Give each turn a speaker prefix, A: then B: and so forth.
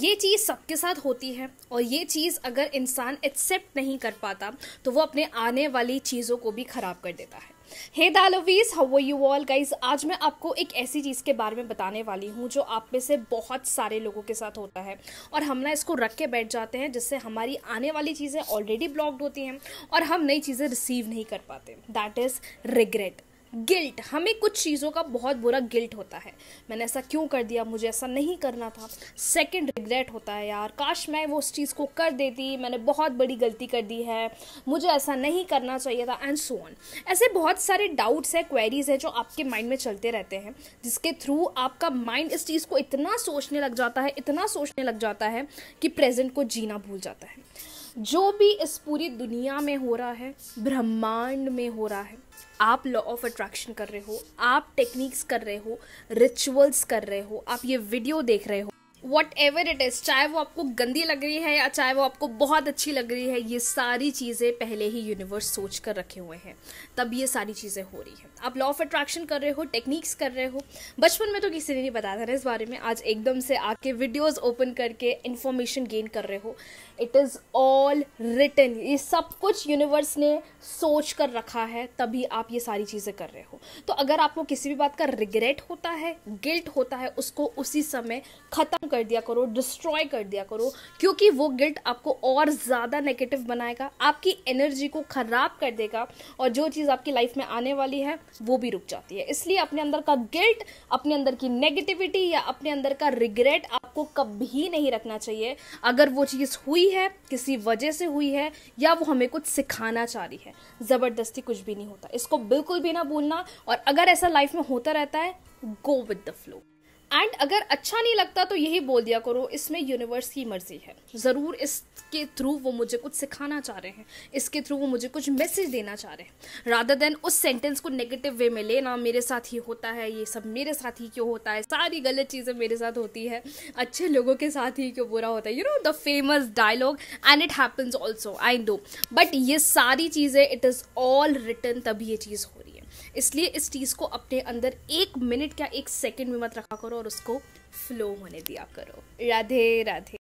A: ये चीज़ सबके साथ होती है और ये चीज़ अगर इंसान एक्सेप्ट नहीं कर पाता तो वो अपने आने वाली चीज़ों को भी ख़राब कर देता है हे दालोवीज हाउ यू ऑल गाइज आज मैं आपको एक ऐसी चीज़ के बारे में बताने वाली हूँ जो आप में से बहुत सारे लोगों के साथ होता है और हम ना इसको रख के बैठ जाते हैं जिससे हमारी आने वाली चीज़ें ऑलरेडी ब्लॉक्ड होती हैं और हम नई चीज़ें रिसीव नहीं कर पाते दैट इज़ रिग्रेट गिल्ट हमें कुछ चीज़ों का बहुत बुरा गिल्ट होता है मैंने ऐसा क्यों कर दिया मुझे ऐसा नहीं करना था सेकंड रिग्रेट होता है यार काश मैं वो उस चीज़ को कर देती मैंने बहुत बड़ी गलती कर दी है मुझे ऐसा नहीं करना चाहिए था एंड सो ऑन ऐसे बहुत सारे डाउट्स हैं क्वेरीज हैं जो आपके माइंड में चलते रहते हैं जिसके थ्रू आपका माइंड इस चीज़ को इतना सोचने लग जाता है इतना सोचने लग जाता है कि प्रेजेंट को जीना भूल जाता है जो भी इस पूरी दुनिया में हो रहा है ब्रह्मांड में हो रहा है आप लॉ ऑफ अट्रैक्शन कर रहे हो आप टेक्निक्स कर रहे हो रिचुअल्स कर रहे हो आप ये वीडियो देख रहे हो वट एवर इट इज़ चाहे वो आपको गंदी लग रही है या चाहे वो आपको बहुत अच्छी लग रही है ये सारी चीज़ें पहले ही यूनिवर्स सोच कर रखे हुए हैं तब ये सारी चीज़ें हो रही है आप लॉ ऑफ अट्रैक्शन कर रहे हो टेक्निक्स कर रहे हो बचपन में तो किसी ने नहीं बताया था इस बारे में आज एकदम से आके वीडियोज़ ओपन करके इन्फॉर्मेशन गेन कर रहे हो इट इज़ ऑल रिटर्न ये सब कुछ यूनिवर्स ने सोच कर रखा है तभी आप ये सारी चीज़ें कर रहे हो तो अगर आपको किसी भी बात का रिग्रेट होता है गिल्ट होता है उसको उसी समय ख़त्म कर दिया करो डिस्ट्रॉय कर दिया करो क्योंकि वो गिल्ट आपको और ज़्यादा नेगेटिव बनाएगा आपकी एनर्जी को ख़राब कर देगा और जो चीज़ आपकी लाइफ में आने वाली है वो भी रुक जाती है इसलिए अपने अंदर का गिल्ट अपने अंदर की नेगेटिविटी या अपने अंदर का रिग्रेट आपको कभी नहीं रखना चाहिए अगर वो चीज़ हुई है किसी वजह से हुई है या वो हमें कुछ सिखाना चाह रही है ज़बरदस्ती कुछ भी नहीं होता इसको बिल्कुल भी ना भूलना और अगर ऐसा लाइफ में होता रहता है go with the flow and अगर अच्छा नहीं लगता तो यही बोल दिया करो इसमें यूनिवर्स की मर्जी है ज़रूर इसके थ्रू वो मुझे कुछ सिखाना चाह रहे हैं इसके थ्रू वो मुझे कुछ मैसेज देना चाह रहे हैं रादर देन उस सेंटेंस को नेगेटिव वे में लेना मेरे साथ ही होता है ये सब मेरे साथ ही क्यों होता है सारी गलत चीज़ें मेरे साथ होती है अच्छे लोगों के साथ ही क्यों बुरा होता है you know the famous dialogue and it happens also I do but ये सारी चीज़ें इट इज़ ऑल रिटर्न तभी ये चीज़ हो रही इसलिए इस चीज़ को अपने अंदर एक मिनट या एक सेकंड में मत रखा करो और उसको फ्लो होने दिया करो राधे राधे